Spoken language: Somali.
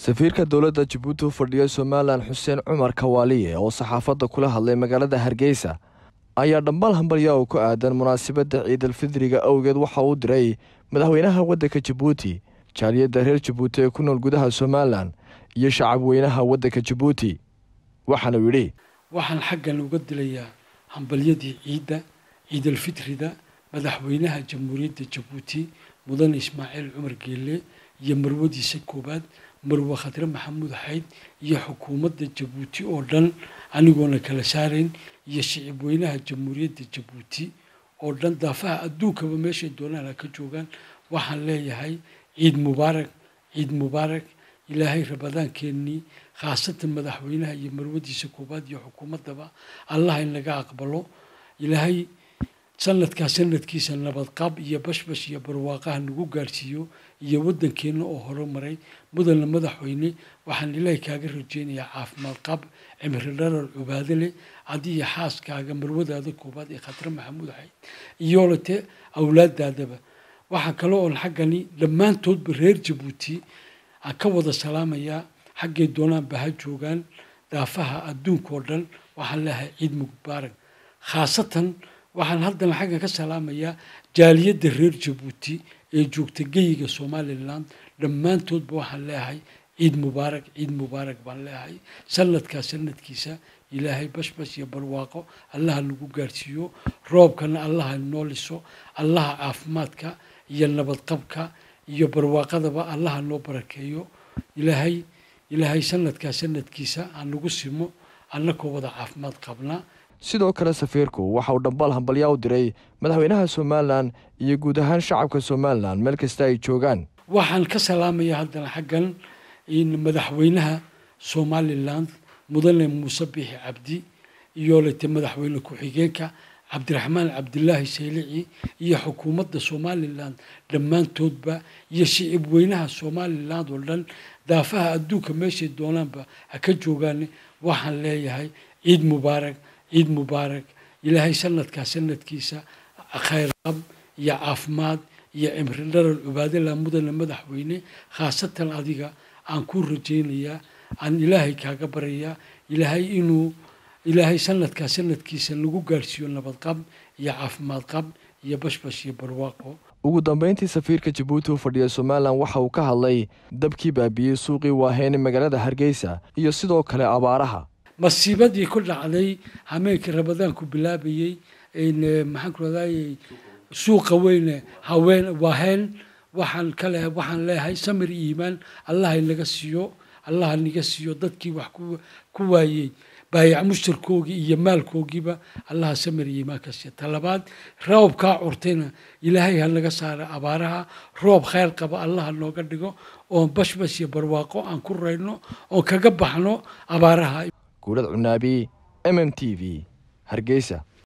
safiirka dowladda jabuuti u fadhiya somalilan xuseen cumar kawaaliye oo saxaafadda kula hadlay magaalada hargeysa ayaa dhambaal hambalyaa oo ku aadan munaasibadda ciidalfidriga awgeed waxa uu diray madaxweynaha waddanka jabuuti jaaliyadda reer jabuuti ee ku nool gudaha somalilan iyo shacabweynaha waddanka jabuuti waxaanuu yidhi waxaan xaggan uga dilayaa hambalyadii ciidda ciidalfitrida madaxweynaha jamhuuriyadda jabuuti mudane ismaaciil cumar geelle iyo marwadiisa koowaad marwa khatire maxamuud xayd iyo xukuumadda jabuuti oo dhan anigoona kala saarayn iyo shicib weynaha jamhuuriyadda jabuuti oo dhan daafaha adduunkaba meeshay doonaan ha ka joogaan waxaan leeyahay ciid mubaarak ciid mubaarak ilaahay rabadaankeennii khaasatan madaxweynaha iyo marwadiisa koowaad iyo xukuumaddaba allah inaga aqbalo ilaahay sanadkaa sanadkiisa nabadqab iyo bashbash iyo barwaaqaha nagu gaarsiiyo iyo wadankeenna oo maray mudana madaxweyne waxaan ilaahay kaaga rajeynayaa caafimaad qab cimri dharar cubaado leh haddii iyo xaaskaaga marwadaada koobaad ee khatar maxamuud axay iyoolate awlaadaadaba waxaa kale oon xaggani dhammaantoodba reer jabuuti aan ka wada salaamayaa xaggay doonaan baha joogaan daafaha adduunka oo dhan waxaan leeahay ciid mubaarag khaasatan waxaan haddana xagga ka salaamayaa jaaliyadda reer jabuuti ee joogta geyiga somalilan dhammaantoodba waxaan leeyahay ciid mubaarak ciid mubaarak baan leeyahay sanadkaa sanadkiisa ilaahay bashbash iyo barwaaqo allaha lagu gaarsiiyo roobkana allaha noo liso allaha caafimaadka iyo nabadqabka iyo barwaaqadaba allaha noo barakeeyo ilaahay ilaahay sanadkaa sanadkiisa aan nagu simo annakoo wada caafimaad qabnaa sidoo kale safiirku waxa uu dhambaal hambalyaa u diray madaxweynaha somalilan iyo guud ahaan shacabka somalilan meel kasta ay joogaan waxaan ka salaamayaa haddana xaggan madaxweynaha somalilan mudane muuse biixi cabdi iyo lete madaxweyne ku-xigeenka cabdiraxmaan cabdilaahi saylici iyo xukuumadda somalilan dhammaantoodba iyo shicib weynaha somalilan oo dhan daafaha adduunka meeshay doonaanba ha ka joogaane waxaan leeyahay ciid mubaarag ciid mubaarak ilaahay sanadkaa sanadkiisa khayrqab iyo caafimaad iyo cimri dharar ubaadala mudana madaxweyne khaasatan adiga aan ku rajaynayaa aan ilaahay kaaga barayaa ilaahay inuu ilaahay sanadkaa sanadkiisa lagu gaadhsiiyo nabadqab iyo caafimaad qab iyo bashbash iyo barwaaqo ugu dambeyntii safiirka jabuuti u fadhiya somalilan waxa uu ka hadlay dabkii baabiiyey suuqii waaheen magaalada hargeysa iyo sidoo kale abaaraha masiibadii ku dhacday hameenkii ramadaanku bilaabayey maxaan ku suuqa weyne haween waheen waxaan kale waxaan leeyahay samir iimaan allahay naga siiyo allaha naga siiyo dadkii wax ku waayey baayac mushtarkoogii iyo maalkoogiiba allaha samir iyo iimaan ka siiya ta labaad curtayna ilaahay ha naga saara abaaraha roob khayr qaba allaha nooga dhigo oon bashbas iyo barwaaqo aan ku rayno oon kaga baxno abaaraha kuulad cunaabi m m t v hargeysa